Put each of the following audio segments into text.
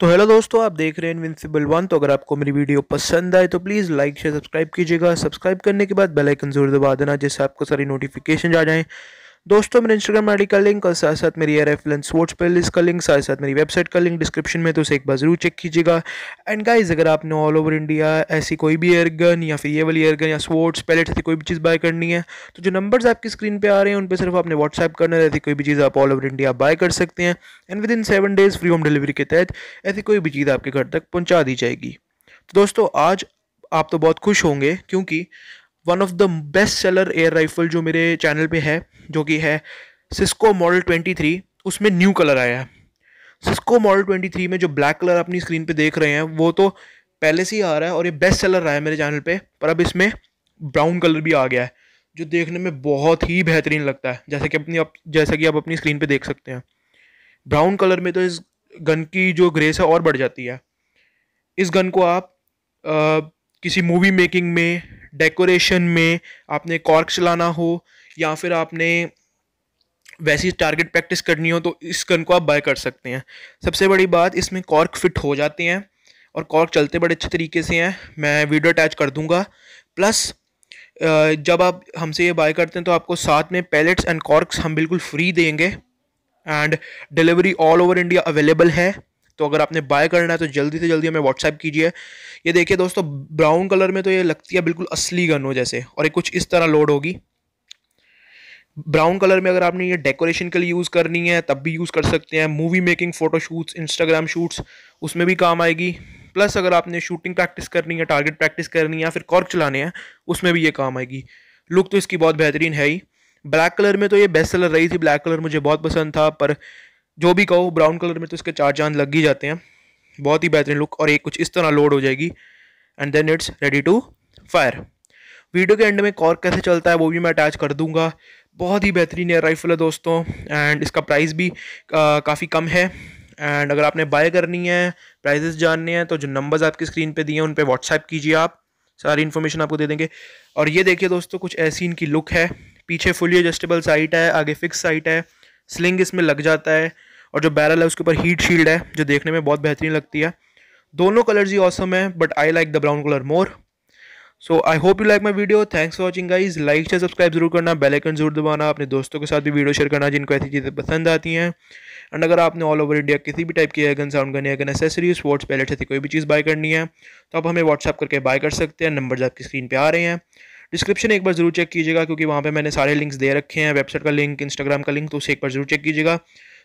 तो हेलो दोस्तों आप देख रहे हैं इनविंसिबल वन तो अगर आपको मेरी वीडियो पसंद आए तो प्लीज़ लाइक शेयर सब्सक्राइब कीजिएगा सब्सक्राइब करने के बाद बेल आइकन जरूर दबा देना जिससे आपको सारी नोटिफिकेशन आ जाएँ दोस्तों मेरे इंस्टाग्राम आईडी का लिंक और साथ साथ मेरी एयर एफलेंस स्पोर्ट्स पे लिस्ट का लिंक साथ साथ मेरी वेबसाइट का लिंक डिस्क्रिप्शन में तो उसे एक बार जरूर चेक कीजिएगा एंड गाइज अगर आपने ऑल ओवर इंडिया ऐसी कोई भी एयरगन या फिर ये वाली एयरगन या स्पोर्ट्स पैलेट ऐसी कोई भी चीज़ बाय करनी है तो जो नंबर्स आपकी स्क्रीन पर आ रहे हैं उन पर सिर्फ आपने व्हाट्सएप करना ऐसी कोई भी चीज़ आप ऑल ओवर इंडिया बाय कर सकते हैं and within seven days free home delivery के तहत ऐसी कोई भी चीज़ आपके घर तक पहुँचा दी जाएगी तो दोस्तों आज आप तो बहुत खुश होंगे क्योंकि one of the best seller air rifle जो मेरे चैनल पे है जो कि है सिस्को मॉडल 23 उसमें न्यू कलर आया है सिस्को मॉडल 23 में जो ब्लैक कलर अपनी स्क्रीन पे देख रहे हैं वो तो पहले से ही आ रहा है और ये बेस्ट सेलर रहा है मेरे चैनल पे पर अब इसमें ब्राउन कलर भी आ गया है जो देखने में बहुत ही बेहतरीन लगता है जैसे कि अपनी आप जैसा कि आप अपनी स्क्रीन पे देख सकते हैं ब्राउन कलर में तो इस गन की जो ग्रेस है और बढ़ जाती है इस गन को आप किसी मूवी मेकिंग में डेकोरेशन में आपने कॉर्क चलाना हो या फिर आपने वैसी टारगेट प्रैक्टिस करनी हो तो इस गन को आप बाय कर सकते हैं सबसे बड़ी बात इसमें कॉर्क फिट हो जाते हैं और कॉर्क चलते बड़े अच्छे तरीके से हैं मैं वीडियो अटैच कर दूंगा प्लस जब आप हमसे ये बाय करते हैं तो आपको साथ में पैलेट्स एंड कॉर्क्स हम बिल्कुल फ्री देंगे and delivery all over India available है तो अगर आपने बाय करना है तो जल्दी से जल्दी हमें व्हाट्सएप कीजिए ये देखिए दोस्तों ब्राउन कलर में तो ये लगती है बिल्कुल असली गन हो जैसे और ये कुछ इस तरह लोड होगी ब्राउन कलर में अगर आपने ये डेकोरेशन के लिए यूज़ करनी है तब भी यूज़ कर सकते हैं movie making photo shoots Instagram shoots उसमें भी काम आएगी प्लस अगर आपने शूटिंग प्रैक्टिस करनी है टारगेट प्रैक्टिस करनी है या फिर कॉर्क चलाने हैं उसमें भी ये काम आएगी लुक तो इसकी बहुत बेहतरीन है ही ब्लैक कलर में तो ये बेस्ट सेलर रही थी ब्लैक कलर मुझे बहुत पसंद था पर जो भी कहो ब्राउन कलर में तो इसके चार चांद लग ही जाते हैं बहुत ही बेहतरीन लुक और एक कुछ इस तरह लोड हो जाएगी and then it's ready to fire video के एंड में कॉर्क कैसे चलता है वो भी मैं अटैच कर दूंगा बहुत ही बेहतरीन एयर राइफल है दोस्तों एंड इसका प्राइस भी काफ़ी कम है एंड अगर आपने बाय करनी है प्राइजेस जानने हैं तो जो नंबर्स आपकी स्क्रीन पे दिए हैं उन पर व्हाट्सएप कीजिए आप सारी इन्फॉर्मेशन आपको दे देंगे और ये देखिए दोस्तों कुछ ऐसी इनकी लुक है पीछे फुली एडजस्टेबल साइट है आगे फिक्स साइट है स्लिंग इसमें लग जाता है और जो बैरल है उसके ऊपर हीट शील्ड है जो देखने में बहुत बेहतरीन लगती है दोनों कलर्स ही ऑसम है but I like the brown colour more so I hope you like my video thanks for watching guys like से सब्सक्राइब जरूर करना बेल आइकन जरूर दबाना अपने दोस्तों के साथ भी वीडियो शेयर करना जिनको ऐसी चीज़ें पसंद आती हैं एंड अगर आपने ऑल ओवर इंडिया किसी भी टाइप की air gun sound gun air gun accessory sports pellet ऐसी कोई भी चीज़ बाय करनी है तो आप हमें व्हाट्सअप करके बाय कर सकते हैं नंबर आपकी स्क्रीन पर आ रहे हैं डिस्क्रिप्शन एक बार जरूर चेक कीजिएगा क्योंकि वहाँ पर मैंने सारे लिंक्स दे रखे हैं वेबसाइट का लिंक इंस्टाग्राम का लिंक तो उसे एक बार जरूर चेक कीजिएगा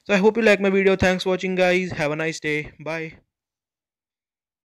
so i hope you like my video thanks for watching guys have a nice day bye